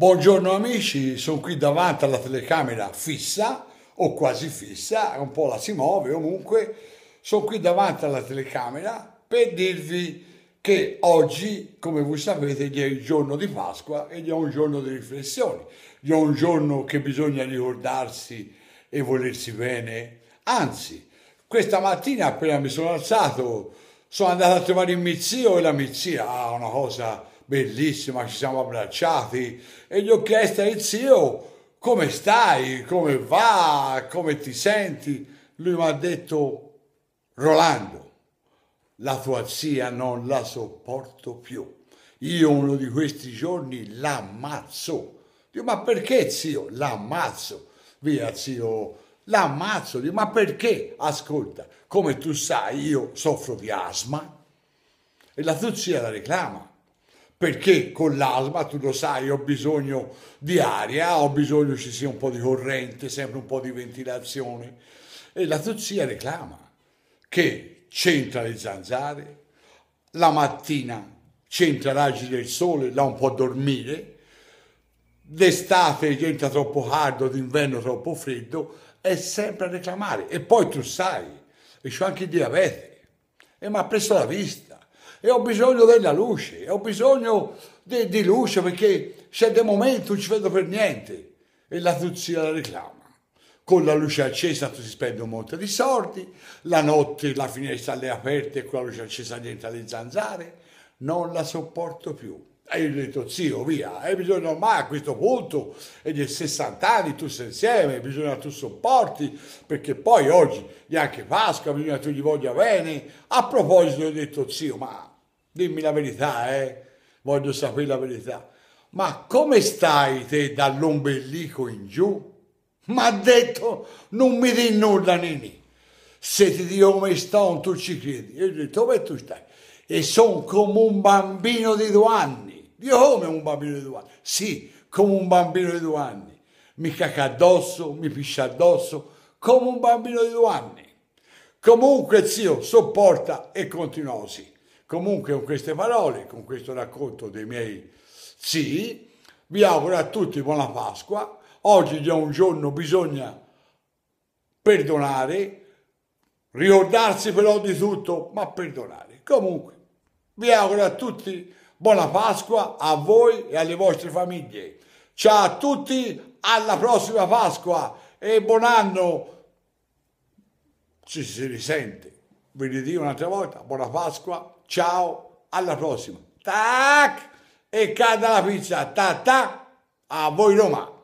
Buongiorno amici, sono qui davanti alla telecamera fissa o quasi fissa, un po' la si muove comunque, sono qui davanti alla telecamera per dirvi che oggi, come voi sapete, è il giorno di Pasqua ed è un giorno di riflessioni, è un giorno che bisogna ricordarsi e volersi bene, anzi, questa mattina appena mi sono alzato sono andato a trovare il mio zio e la mia zia ah, una cosa bellissima, ci siamo abbracciati e gli ho chiesto al zio come stai, come va, come ti senti. Lui mi ha detto, Rolando, la tua zia non la sopporto più. Io uno di questi giorni l'ammazzo. Dico, ma perché zio? L'ammazzo. Via zio, l'ammazzo. Dico, ma perché? Ascolta, come tu sai, io soffro di asma e la tua zia la reclama perché con l'asma, tu lo sai, ho bisogno di aria, ho bisogno ci sia un po' di corrente, sempre un po' di ventilazione. E la tozia reclama che c'entra le zanzare, la mattina c'entra raggi del sole, là un po' a dormire, d'estate diventa troppo caldo, d'inverno troppo freddo, è sempre a reclamare. E poi tu sai, e c'ho anche il diabete, e mi ha preso la vista e ho bisogno della luce, ho bisogno di, di luce perché c'è dei momenti non ci vedo per niente e la tuzia la reclama. Con la luce accesa tu si spende un monte di soldi, la notte la finestra è aperta e con la luce accesa niente le zanzare, non la sopporto più. E io gli ho detto, zio, via, hai bisogno ormai a questo punto, è di 60 anni, tu sei insieme, bisogna che tu sopporti, perché poi oggi neanche Pasqua, bisogna che tu gli voglia bene. A proposito, gli ho detto, zio, ma Dimmi la verità, eh? Voglio sapere la verità. Ma come stai te dall'ombelico in giù? Ma ha detto, non mi di nulla Nini. Se ti dico come sto, tu ci credi. Io gli ho detto, dove tu stai? E sono come un bambino di due anni. Io come un bambino di due anni? Sì, come un bambino di due anni. Mi caca addosso, mi piscia addosso, come un bambino di due anni. Comunque, zio, sopporta e continua così. Comunque con queste parole, con questo racconto dei miei zii, vi auguro a tutti buona Pasqua. Oggi da un giorno bisogna perdonare, ricordarsi però di tutto, ma perdonare. Comunque, vi auguro a tutti buona Pasqua, a voi e alle vostre famiglie. Ciao a tutti, alla prossima Pasqua e buon anno. Ci si risente vi ridico un'altra volta, buona Pasqua, ciao, alla prossima. Tac! E cada la pizza, ta ta, a voi Roma!